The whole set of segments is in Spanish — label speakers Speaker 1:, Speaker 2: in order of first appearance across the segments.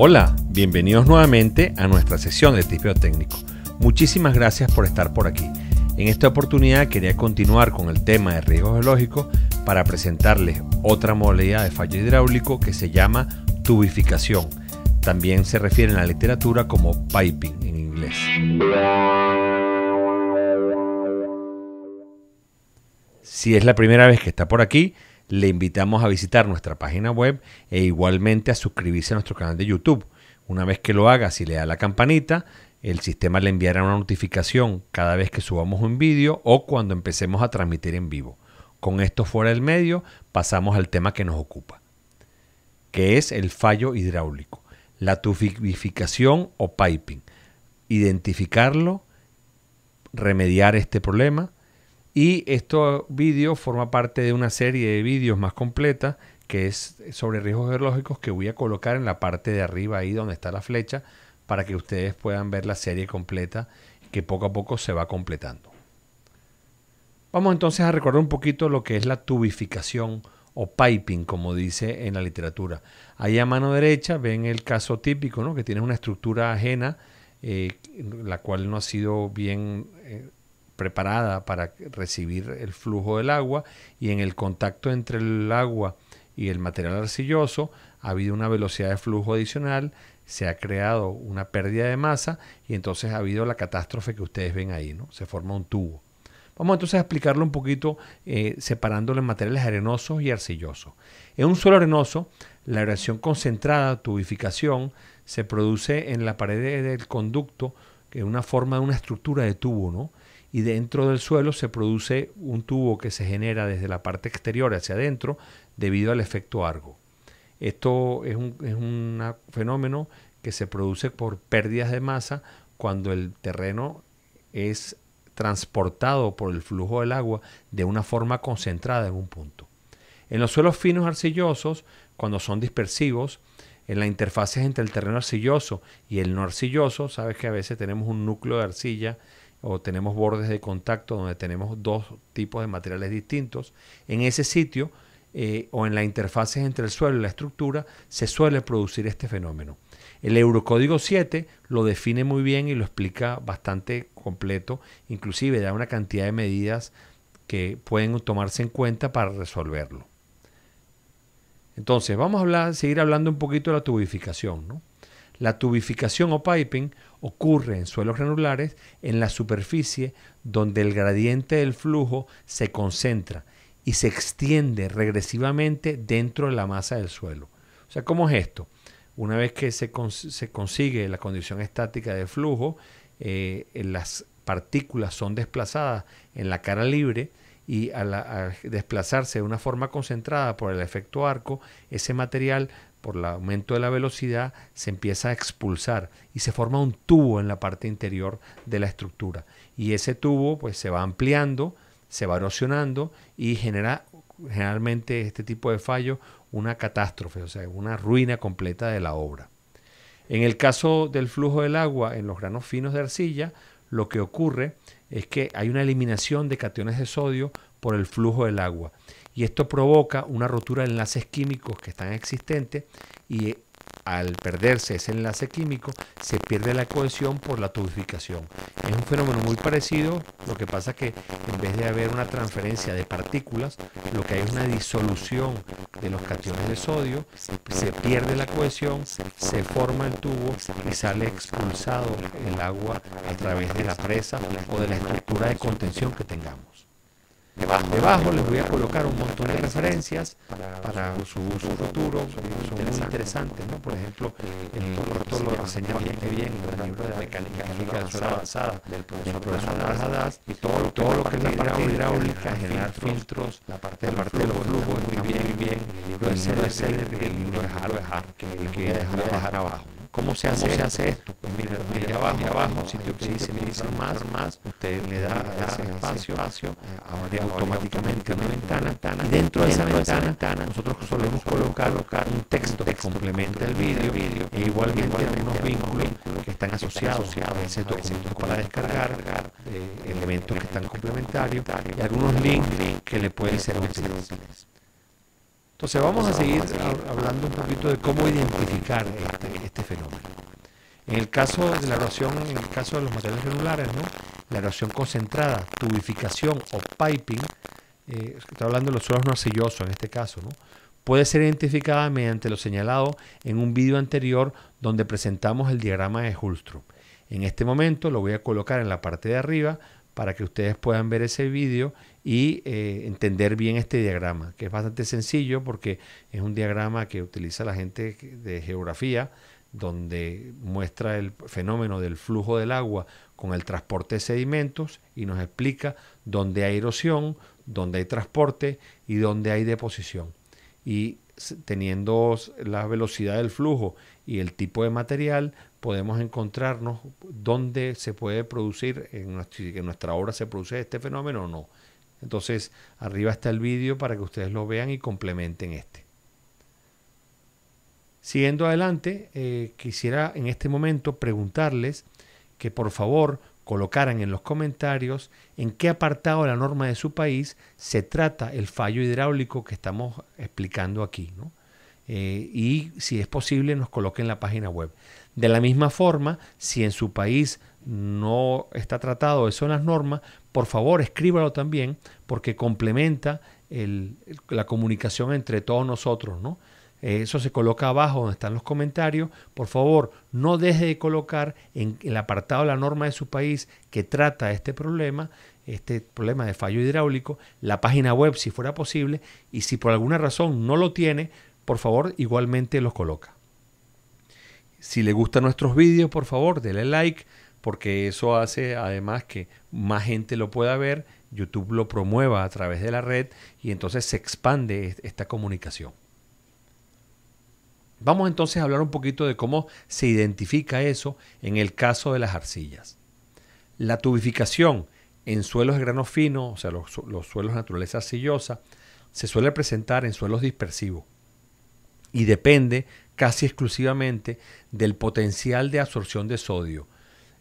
Speaker 1: Hola, bienvenidos nuevamente a nuestra sesión de tipeo técnico. Muchísimas gracias por estar por aquí. En esta oportunidad quería continuar con el tema de riesgos geológicos para presentarles otra modalidad de fallo hidráulico que se llama tubificación. También se refiere en la literatura como piping en inglés. Si es la primera vez que está por aquí, le invitamos a visitar nuestra página web e igualmente a suscribirse a nuestro canal de YouTube. Una vez que lo haga, si le da la campanita, el sistema le enviará una notificación cada vez que subamos un vídeo o cuando empecemos a transmitir en vivo. Con esto fuera del medio, pasamos al tema que nos ocupa, que es el fallo hidráulico, la tubificación o piping. Identificarlo, remediar este problema, y este vídeo forma parte de una serie de vídeos más completa que es sobre riesgos geológicos, que voy a colocar en la parte de arriba ahí donde está la flecha para que ustedes puedan ver la serie completa que poco a poco se va completando. Vamos entonces a recordar un poquito lo que es la tubificación o piping, como dice en la literatura. Ahí a mano derecha ven el caso típico, ¿no? que tiene una estructura ajena, eh, la cual no ha sido bien eh, preparada para recibir el flujo del agua y en el contacto entre el agua y el material arcilloso ha habido una velocidad de flujo adicional, se ha creado una pérdida de masa y entonces ha habido la catástrofe que ustedes ven ahí, ¿no? Se forma un tubo. Vamos entonces a explicarlo un poquito eh, separándolo materiales arenosos y arcillosos. En un suelo arenoso, la erosión concentrada, tubificación, se produce en la pared del conducto, que es una forma de una estructura de tubo, ¿no? y dentro del suelo se produce un tubo que se genera desde la parte exterior hacia adentro debido al efecto Argo. Esto es un, fenómeno que se produce por pérdidas de masa cuando el terreno es transportado por el flujo del agua de una forma concentrada en un punto. En los suelos finos arcillosos, cuando son dispersivos, en la interfaces entre el terreno arcilloso y el no arcilloso, sabes que a veces tenemos un núcleo de arcilla o tenemos bordes de contacto donde tenemos dos tipos de materiales distintos, en ese sitio eh, o en las interfaces entre el suelo y la estructura se suele producir este fenómeno. El Eurocódigo 7 lo define muy bien y lo explica bastante completo, inclusive da una cantidad de medidas que pueden tomarse en cuenta para resolverlo. Entonces, vamos a seguir hablando un poquito de la tubificación. La tubificación o piping ocurre en suelos granulares en la superficie donde el gradiente del flujo se concentra y se extiende regresivamente dentro de la masa del suelo. O sea, ¿cómo es esto? Una vez que se, consigue la condición estática de flujo, eh, las partículas son desplazadas en la cara libre y al, desplazarse de una forma concentrada por el efecto arco, ese material por el aumento de la velocidad se empieza a expulsar y se forma un tubo en la parte interior de la estructura. Y ese tubo pues se va ampliando, se va erosionando y genera generalmente este tipo de fallo una catástrofe, o sea, una ruina completa de la obra. En el caso del flujo del agua en los granos finos de arcilla, lo que ocurre es que hay una eliminación de cationes de sodio por el flujo del agua. Y esto provoca una rotura de enlaces químicos que están existentes y al perderse ese enlace químico, se pierde la cohesión por la tubificación. Es un fenómeno muy parecido, lo que pasa que en vez de haber una transferencia de partículas, lo que hay es una disolución de los cationes de sodio, se pierde la cohesión, se forma el tubo y sale expulsado el agua a través de la presa o de la estructura de contención que tengamos. Debajo, les voy a colocar un montón de referencias para su uso futuro, son muy interesantes, ¿no? Por ejemplo, el doctor lo reseña bien, bien el libro de mecánica avanzada del profesor de y todo, todo lo que es la hidráulica, generar filtros, la parte del parte de los flujos, muy bien, muy bien, el libro de Seller, lo libro de dejar, que voy dejar abajo. ¿Cómo se hace, se hace esto? Pues mira, mira abajo, mira abajo, si te dice, me dice más, más, usted le da, ese espacio, espacio ahora automáticamente una ventana, ventana y dentro de esa ventana, ventana nosotros solemos colocar, colocar un texto que complementa el vídeo, e igualmente algunos vínculos que están asociados a ese documento para descargar, eh, elementos que están complementarios y algunos links que le pueden ser útiles. Entonces vamos a seguir hablando un poquito de cómo identificar este, fenómeno. En el caso de la erosión, en el caso de los materiales celulares, la erosión concentrada, tubificación o piping, eh, está hablando de los suelos arcillosos en este caso, puede ser identificada mediante lo señalado en un vídeo anterior donde presentamos el diagrama de Hulstrom. En este momento lo voy a colocar en la parte de arriba para que ustedes puedan ver ese vídeo y eh, entender bien este diagrama, que es bastante sencillo porque es un diagrama que utiliza la gente de geografía donde muestra el fenómeno del flujo del agua con el transporte de sedimentos y nos explica dónde hay erosión, dónde hay transporte y dónde hay deposición. Y teniendo la velocidad del flujo y el tipo de material, podemos encontrarnos dónde se puede producir, en nuestra, en nuestra obra se produce este fenómeno o no. Entonces, arriba está el vídeo para que ustedes lo vean y complementen este. Siguiendo adelante, eh, quisiera en este momento preguntarles que por favor colocaran en los comentarios en qué apartado de la norma de su país se trata el fallo hidráulico que estamos explicando aquí. ¿no? Eh, y si es posible nos coloquen en la página web. De la misma forma, si en su país no está tratado eso en las normas, por favor escríbalo también porque complementa la comunicación entre todos nosotros, ¿no? Eh, eso se coloca abajo donde están los comentarios. Por favor, no deje de colocar en el apartado la norma de su país que trata este problema, este problema de fallo hidráulico, la página web si fuera posible. Y si por alguna razón no lo tiene, por favor, igualmente los coloca. Si le gustan nuestros vídeos, por favor, dele like, porque eso hace además que más gente lo pueda ver, YouTube lo promueva a través de la red y entonces se expande esta comunicación. Vamos entonces a hablar un poquito de cómo se identifica eso en el caso de las arcillas. La tubificación en suelos de grano fino, o sea, los, suelos de naturaleza arcillosa, se suele presentar en suelos dispersivos y depende casi exclusivamente del potencial de absorción de sodio.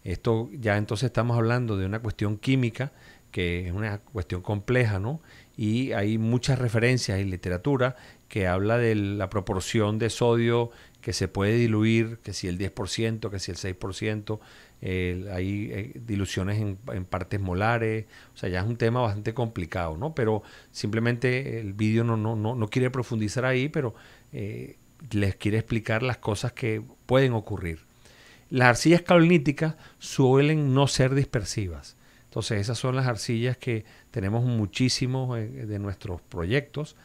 Speaker 1: Esto ya entonces estamos hablando de una cuestión química que es una cuestión compleja, ¿no? Y hay muchas referencias y literatura que habla de la proporción de sodio que se puede diluir, que si el 10%, que si el 6%, eh, hay eh, diluciones en, partes molares, o sea, ya es un tema bastante complicado, ¿no? Pero simplemente el vídeo no, quiere profundizar ahí, pero eh, les quiere explicar las cosas que pueden ocurrir. Las arcillas calviníticas suelen no ser dispersivas. Entonces, esas son las arcillas que tenemos muchísimos de nuestros proyectos.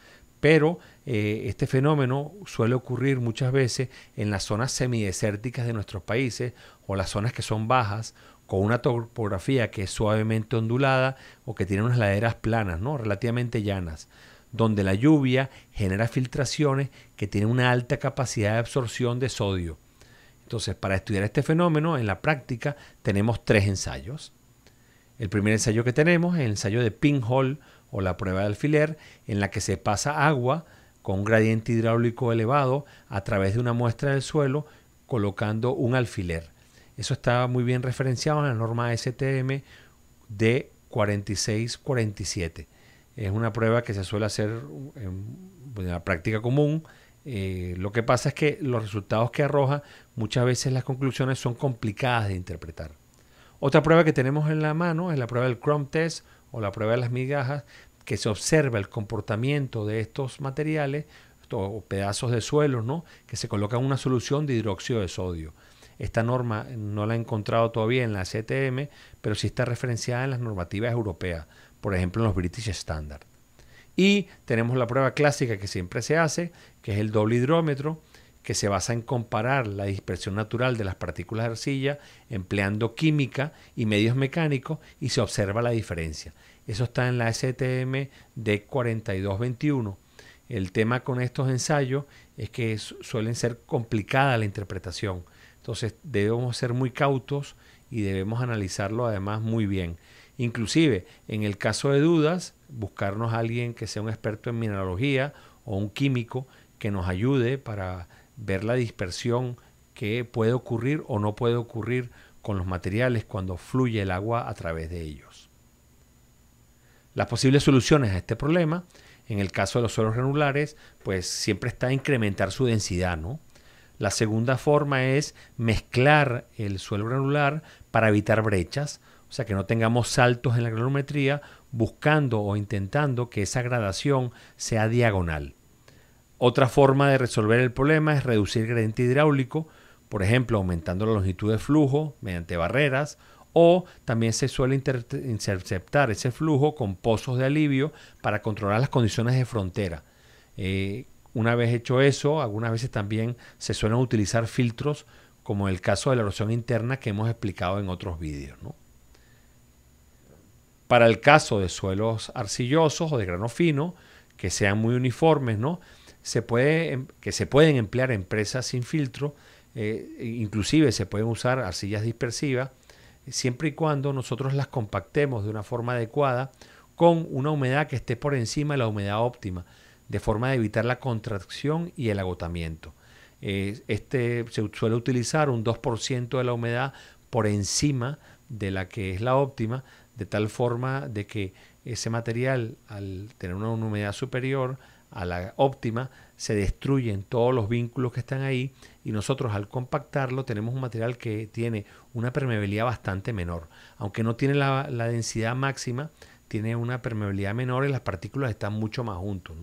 Speaker 1: Pero eh, este fenómeno suele ocurrir muchas veces en las zonas semidesérticas de nuestros países o las zonas que son bajas con una topografía que es suavemente ondulada o que tiene unas laderas planas, ¿no? relativamente llanas, donde la lluvia genera filtraciones que tienen una alta capacidad de absorción de sodio. Entonces, para estudiar este fenómeno en la práctica tenemos tres ensayos. El primer ensayo que tenemos es el ensayo de Pinhole o la prueba de alfiler, en la que se pasa agua con un gradiente hidráulico elevado a través de una muestra del suelo colocando un alfiler. Eso está muy bien referenciado en la norma STM de 4647. Es una prueba que se suele hacer en la práctica común. Eh, lo que pasa es que los resultados que arroja muchas veces las conclusiones son complicadas de interpretar. Otra prueba que tenemos en la mano es la prueba del Chrome Test o la prueba de las migajas, que se observa el comportamiento de estos materiales o pedazos de suelo, ¿no? que se colocan una solución de hidróxido de sodio. Esta norma no la he encontrado todavía en la CTM, pero sí está referenciada en las normativas europeas, por ejemplo en los British Standard. Y tenemos la prueba clásica que siempre se hace, que es el doble hidrómetro, que se basa en comparar la dispersión natural de las partículas de arcilla empleando química y medios mecánicos y se observa la diferencia. Eso está en la STM de 4221. El tema con estos ensayos es que suelen ser complicada la interpretación. Entonces debemos ser muy cautos y debemos analizarlo además muy bien. Inclusive, en el caso de dudas, buscarnos a alguien que sea un experto en mineralogía o un químico que nos ayude para ver la dispersión que puede ocurrir o no puede ocurrir con los materiales cuando fluye el agua a través de ellos. Las posibles soluciones a este problema, en el caso de los suelos granulares, pues siempre está incrementar su densidad, ¿no? La segunda forma es mezclar el suelo granular para evitar brechas, o sea que no tengamos saltos en la granulometría, buscando o intentando que esa gradación sea diagonal. Otra forma de resolver el problema es reducir el gradiente hidráulico, por ejemplo, aumentando la longitud de flujo mediante barreras o también se suele interceptar ese flujo con pozos de alivio para controlar las condiciones de frontera. Eh, una vez hecho eso, algunas veces también se suelen utilizar filtros, como el caso de la erosión interna que hemos explicado en otros vídeos. ¿no? Para el caso de suelos arcillosos o de grano fino, que sean muy uniformes, ¿no? se puede, em, que se pueden emplear empresas sin filtro, eh, inclusive se pueden usar arcillas dispersivas, siempre y cuando nosotros las compactemos de una forma adecuada con una humedad que esté por encima de la humedad óptima, de forma de evitar la contracción y el agotamiento. este se suele utilizar un 2% de la humedad por encima de la que es la óptima, de tal forma de que ese material, al tener una humedad superior, a la óptima, se destruyen todos los vínculos que están ahí y nosotros al compactarlo tenemos un material que tiene una permeabilidad bastante menor. Aunque no tiene la, densidad máxima, tiene una permeabilidad menor y las partículas están mucho más juntos.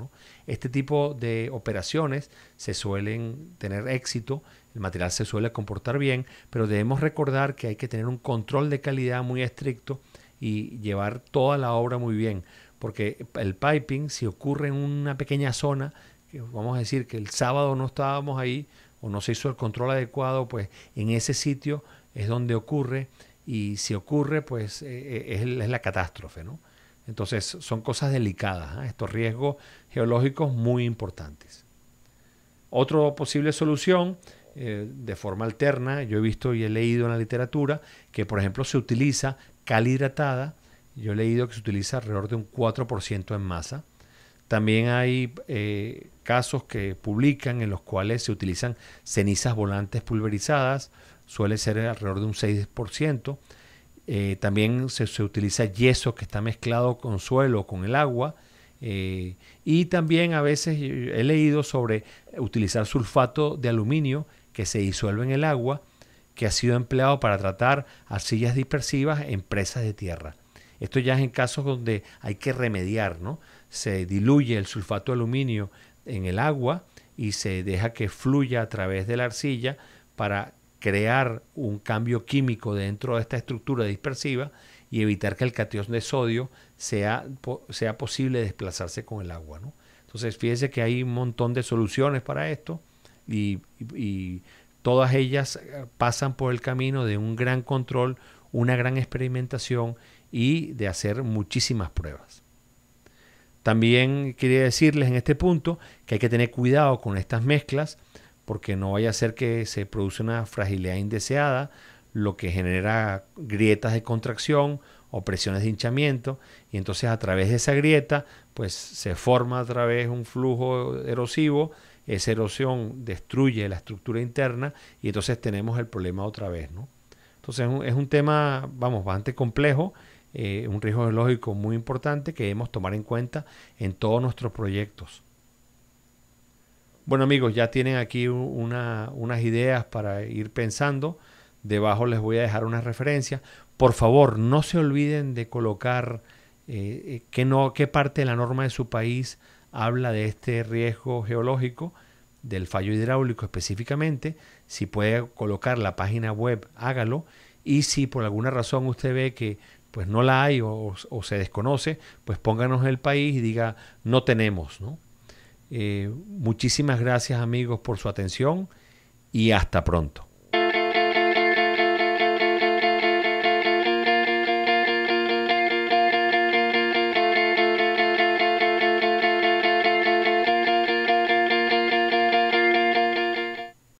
Speaker 1: Este tipo de operaciones se suelen tener éxito, el material se suele comportar bien, pero debemos recordar que hay que tener un control de calidad muy estricto y llevar toda la obra muy bien, porque el piping, si ocurre en una pequeña zona, vamos a decir que el sábado no estábamos ahí o no se hizo el control adecuado, pues en ese sitio es donde ocurre y si ocurre, pues eh, eh, es, la catástrofe, Entonces son cosas delicadas, ¿ah? estos riesgos geológicos muy importantes. Otra posible solución, eh, de forma alterna, yo he visto y he leído en la literatura, que por ejemplo se utiliza cal hidratada yo he leído que se utiliza alrededor de un 4% en masa. También hay eh, casos que publican en los cuales se utilizan cenizas volantes pulverizadas, suele ser alrededor de un 6%. Eh, también se, utiliza yeso que está mezclado con suelo, con el agua. Eh, y también a veces he leído sobre utilizar sulfato de aluminio que se disuelve en el agua, que ha sido empleado para tratar arcillas dispersivas en presas de tierra. Esto ya es en casos donde hay que remediar, ¿no? Se diluye el sulfato de aluminio en el agua y se deja que fluya a través de la arcilla para crear un cambio químico dentro de esta estructura dispersiva y evitar que el catión de sodio sea, sea posible desplazarse con el agua. ¿no? Entonces, fíjense que hay un montón de soluciones para esto y, todas ellas eh, pasan por el camino de un gran control, una gran experimentación y de hacer muchísimas pruebas. También quería decirles en este punto que hay que tener cuidado con estas mezclas porque no vaya a ser que se produzca una fragilidad indeseada, lo que genera grietas de contracción o presiones de hinchamiento y entonces a través de esa grieta pues se forma a través un flujo erosivo, esa erosión destruye la estructura interna y entonces tenemos el problema otra vez, ¿no? Entonces es un, es un tema, vamos, bastante complejo eh, un riesgo geológico muy importante que debemos tomar en cuenta en todos nuestros proyectos. Bueno amigos, ya tienen aquí unas ideas para ir pensando. Debajo les voy a dejar una referencia, Por favor, no se olviden de colocar eh, eh, que no, qué parte de la norma de su país habla de este riesgo geológico del fallo hidráulico específicamente, si puede colocar la página web, hágalo. Y si por alguna razón usted ve que pues no la hay o, se desconoce, pues pónganos el país y diga no tenemos. ¿no? Eh, muchísimas gracias amigos por su atención y hasta pronto.